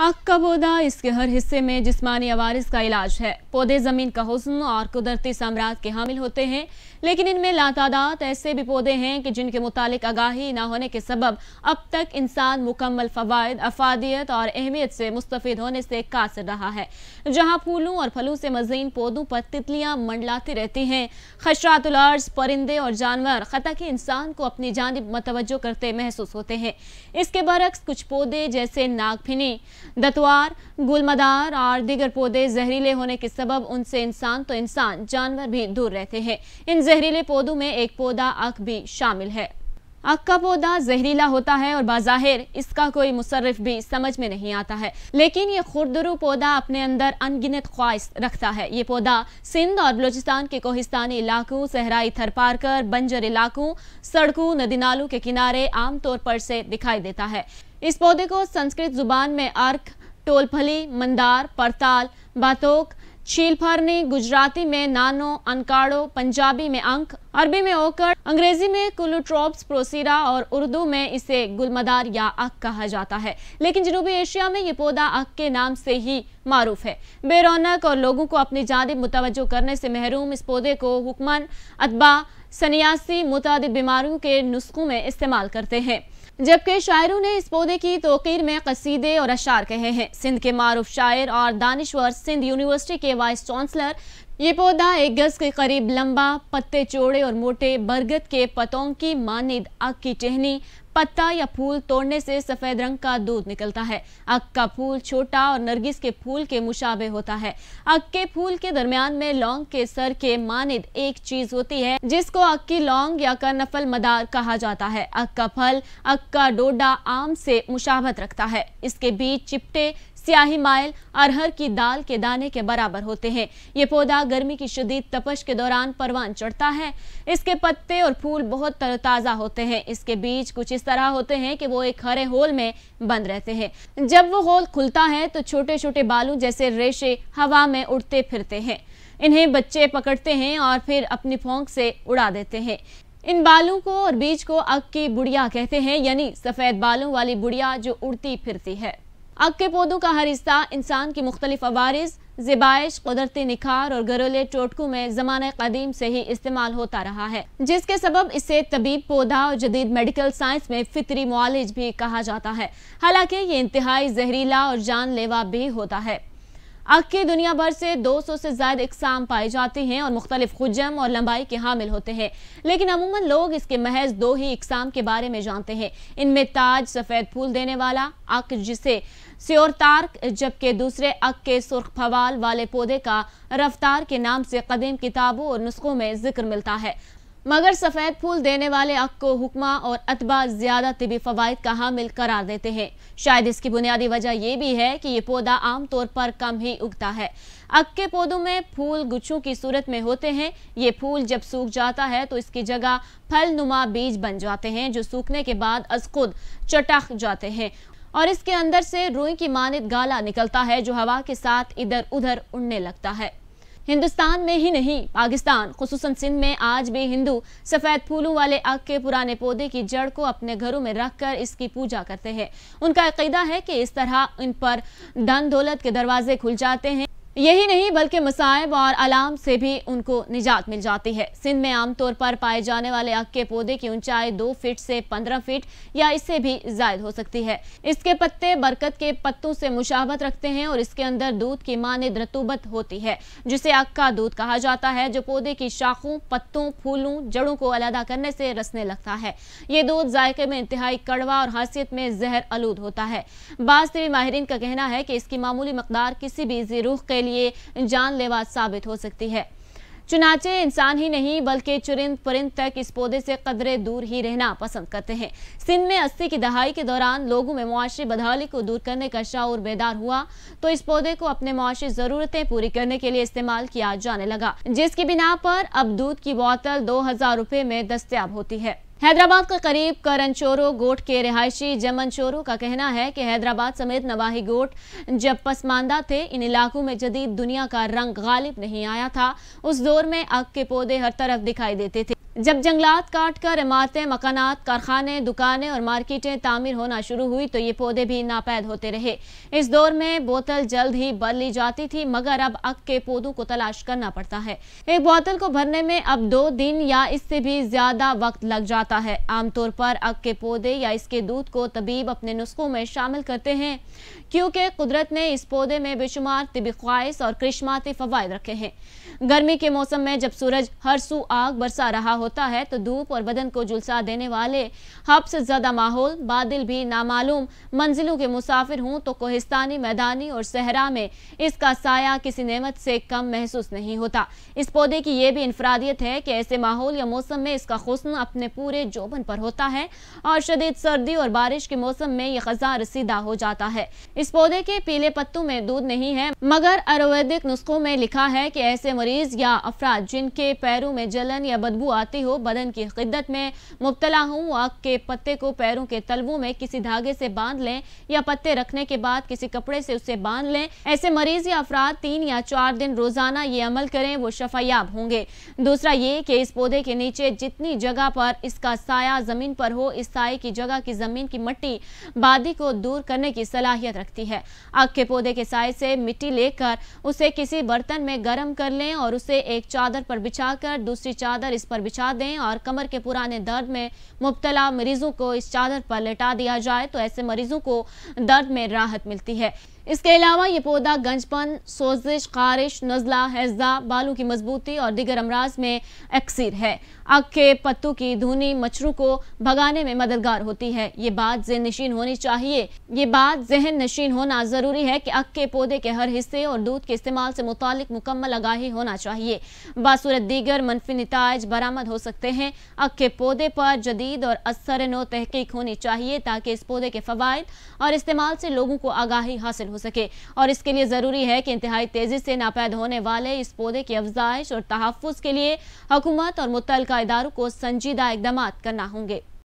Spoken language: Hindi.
आग का पौधा इसके हर हिस्से में जिस्मानी आवारिस का इलाज है पौधे जमीन का हुसन और कुदरती साम्राज्य के हामिल होते हैं लेकिन इनमें लातादात ऐसे भी पौधे हैं कि जिनके मुतालिक आगाही ना होने के सबब अब तक इंसान मुकम्मल फवायद अफादियत और अहमियत से मुस्तफ़ होने से कासर रहा है जहाँ फूलों और फलों से मजीन पौधों पर तितलियाँ मंडलाती रहती हैं खशरातुलर्ज परिंदे और जानवर खता के इंसान को अपनी जानब मतवजो करते महसूस होते हैं इसके बरक्स कुछ पौधे जैसे नागफिनी दतवार गुलमदार और दिगर पौधे जहरीले होने के सबब उनसे इंसान तो इंसान जानवर भी दूर रहते हैं इन जहरीले पौधों में एक पौधा अख भी शामिल है आग का पौधा जहरीला होता है और बाहिर इसका कोई मुसरफ भी समझ में नहीं आता है लेकिन ये खुरदरू पौधा अपने अंदर अनगिनत ख्वाहिश रखता है ये पौधा सिंध और बलोचिस्तान के कोहिस्तानी इलाकों सहराई थर पार कर बंजर इलाकों सड़कों नदी नालों के किनारे आमतौर पर से दिखाई देता है इस पौधे को संस्कृत जुबान में अर्क टोलफली मंदार पड़ताल बातोक छीलफार ने गुजराती में नानो अनकाड़ो पंजाबी में अंक अरबी में ओकर अंग्रेजी में कुलुट्रोप्स प्रोसीरा और उर्दू में इसे गुलमदार या अक कहा जाता है लेकिन जनूबी एशिया में ये पौधा अक के नाम से ही मारूफ है बेरोनक और लोगों को अपनी जानब मुतवजो करने से महरूम इस पौधे को हुक्मन अदबा सन्यासी मुतद बीमारियों के नुस्खों में इस्तेमाल करते हैं जबकि शायरों ने इस पौधे की तोकीर में कसीदे और अशार कहे हैं सिंध के मारूफ शायर और दानश्वर सिंध यूनिवर्सिटी के वाइस चांसलर ये पौधा एक गज के करीब लंबा पत्ते चौड़े और मोटे बरगद के पतों की मानद आग की टहनी पत्ता या फूल तोड़ने से सफेद रंग का दूध निकलता है अग का फूल छोटा और नरगिस के फूल के मुशावे होता है अग के फूल के दरमियान में लौंग के सर के मानिद एक चीज होती है जिसको अग की लौंग या का नफल मदार कहा जाता है अग का फल अग का डोडा आम से मुशावत रखता है इसके बीच चिपटे स्याही माइल अरहर की दाल के दाने के बराबर होते हैं ये पौधा गर्मी की शदीद तपश के दौरान परवान चढ़ता है इसके पत्ते और फूल बहुत तरोताज़ा होते हैं इसके बीज कुछ इस तरह होते हैं कि वो एक हरे होल में बंद रहते हैं जब वो होल खुलता है तो छोटे छोटे बालू जैसे रेशे हवा में उड़ते फिरते हैं इन्हें बच्चे पकड़ते हैं और फिर अपनी फोंक से उड़ा देते हैं इन बालों को और बीज को अग की बुढ़िया कहते हैं यानी सफ़ेद बालों वाली बुढ़िया जो उड़ती फिरती है अग के पौधों का हर हिस्सा इंसान की मुख्तलिफ अवारिस जिबाइश कुदरती निखार और घरेले टोटकों में जमाने कदीम से ही इस्तेमाल होता रहा है जिसके सबब इसे तबीब पौधा और जदीद मेडिकल साइंस में फितरी मालिज भी कहा जाता है हालांकि ये इंतहाई जहरीला और जानलेवा भी होता है अग की दुनिया भर से 200 से ज्यादा इकसाम पाए जाते हैं और मुख्तलिफ खुजम और लंबाई के हामिल होते हैं लेकिन अमूमन लोग इसके महज दो ही इकसाम के बारे में जानते हैं इनमें ताज सफ़ेद फूल देने वाला अक जिसे सियोरतार्क जबकि दूसरे अक के सुर्ख फवाल वाले पौधे का रफ्तार के नाम से कदीम किताबों और नुस्खों में जिक्र मिलता है मगर सफ़ेद फूल देने वाले अक को हुक्मा और अतबा ज़्यादा तिबी फ़वाद का हामिल करार देते हैं शायद इसकी बुनियादी वजह यह भी है कि ये पौधा आमतौर पर कम ही उगता है अक के पौधों में फूल गुच्छों की सूरत में होते हैं ये फूल जब सूख जाता है तो इसकी जगह फल नुमा बीज बन जाते हैं जो सूखने के बाद अज खुद चटक जाते हैं और इसके अंदर से रुई की मानद गाला निकलता है जो हवा के साथ इधर उधर उड़ने लगता है हिंदुस्तान में ही नहीं पाकिस्तान खसूस सिंध में आज भी हिंदू सफ़ेद फूलों वाले आग के पुराने पौधे की जड़ को अपने घरों में रख कर इसकी पूजा करते हैं उनका अकीदा है कि इस तरह इन पर धन दौलत के दरवाजे खुल जाते हैं यही नहीं बल्कि मसायब और अलाम से भी उनको निजात मिल जाती है सिंध में आमतौर पर पाए जाने वाले अक के पौधे की ऊंचाई दो फीट से पंद्रह फीट या इससे भी जायद हो सकती है इसके पत्ते बरकत के पत्तों से मुशाबत रखते हैं और इसके अंदर दूध की मानद रतूबत होती है जिसे अक का दूध कहा जाता है जो पौधे की शाखों पत्तों फूलों जड़ों को अलहदा करने से रसने लगता है ये दूध जायके में इंतहाई कड़वा और हैसियत में जहर आलूद होता है बाज माहरीन का कहना है कि इसकी मामूली मकदार किसी भी जीरूख के लिए जानलेवा साबित हो सकती है चुनाचे इंसान ही नहीं बल्कि चुरिंद परिंद तक इस पौधे से कदरे दूर ही रहना पसंद करते हैं सिंध में अस्सी की दहाई के दौरान लोगों में मुआशी बदहाली को दूर करने का शाऊर बेदार हुआ तो इस पौधे को अपने मुआशी जरूरतें पूरी करने के लिए इस्तेमाल किया जाने लगा जिसकी बिना पर अब दूध की बोतल दो हजार रुपए में दस्तियाब होती है हैदराबाद के करीब करन चोरो गोट के रिहायशी जमन चोरो का कहना है कि हैदराबाद समेत नवाही गोट जब पसमानदा थे इन इलाकों में जदीद दुनिया का रंग गालिब नहीं आया था उस दौर में आग के पौधे हर तरफ दिखाई देते थे जब जंगलात काट कर इमारतें मकानात कारखाने दुकानें और मार्केटें तामीर होना शुरू हुई तो ये पौधे भी नापैद होते रहे इस दौर में बोतल जल्द ही भर ली जाती थी मगर अब अक के पौधों को तलाश करना पड़ता है एक बोतल को भरने में अब दो दिन या इससे भी ज्यादा वक्त लग जाता है आमतौर पर अक के पौधे या इसके दूध को तबीब अपने नुस्खों में शामिल करते हैं क्योंकि कुदरत ने इस पौधे में बेशुमार तबी ख्वाहिश और क्रिश्माती फ़वाद रखे हैं गर्मी के मौसम में जब सूरज हर सू आग बरसा रहा हो होता है तो धूप और बदन को जुलसा देने वाले हब्स ज्यादा माहौल बादल भी नामालूम मंजिलों के मुसाफिर हूँ तो कोहिस्तानी मैदानी और सहरा में इसका साया किसी नेमत से कम महसूस नहीं होता इस पौधे की ये भी इंफरादियत है कि ऐसे माहौल या मौसम में इसका हसन अपने पूरे जोबन पर होता है और शदीद सर्दी और बारिश के मौसम में यह खजार सीधा हो जाता है इस पौधे के पीले पत्तों में दूध नहीं है मगर आयुर्वेदिक नुस्खों में लिखा है कि ऐसे मरीज या अफराद जिनके पैरों में जलन या बदबू आती करती हो बदन की खिद्दत में मुबतला हूँ आग के पत्ते को पैरों के तलवों में किसी धागे से बांध लें या पत्ते रखने के बाद किसी कपड़े से उसे बांध लें ऐसे मरीज या अफराद तीन या चार दिन रोजाना ये अमल करें वो शफायाब होंगे दूसरा ये कि इस पौधे के नीचे जितनी जगह पर इसका साया जमीन पर हो इस साय की जगह की जमीन की मट्टी बादी को दूर करने की सलाहियत रखती है आग के पौधे के साय से मिट्टी लेकर उसे किसी बर्तन में गर्म कर लें और उसे एक चादर पर बिछाकर दूसरी चादर इस पर बिछा बिछा दें और कमर के पुराने दर्द में मुबतला मरीजों को इस चादर पर लेटा दिया जाए तो ऐसे मरीजों को दर्द में राहत मिलती है इसके अलावा ये पौधा गंजपन सोजिश खारिश नज़ला हैजा बालों की मजबूती और दिगर अमराज में अक्सर है आग के पत्तों की धुनी मच्छरों को भगाने में मददगार होती है ये बात जहन नशीन होनी चाहिए ये बात जहन नशीन होना ज़रूरी है कि अग के पौधे के हर हिस्से और दूध के इस्तेमाल से मुतल मुकम्मल आगाही होना चाहिए बासूरत दीगर मनफी नतज बरामद हो सकते हैं अग के पौधे पर जदीद और असर नो तहकीक होनी चाहिए ताकि इस पौधे के फ़वाद और इस्तेमाल से लोगों को आगाही हासिल हो सके और इसके लिए ज़रूरी है कि इंतहाई तेज़ी से नापैद होने वाले इस पौधे की अफजाइश और तहफ़ के लिए हुकूमत और मुतल इदारों को संजीदा इकदाम करना होंगे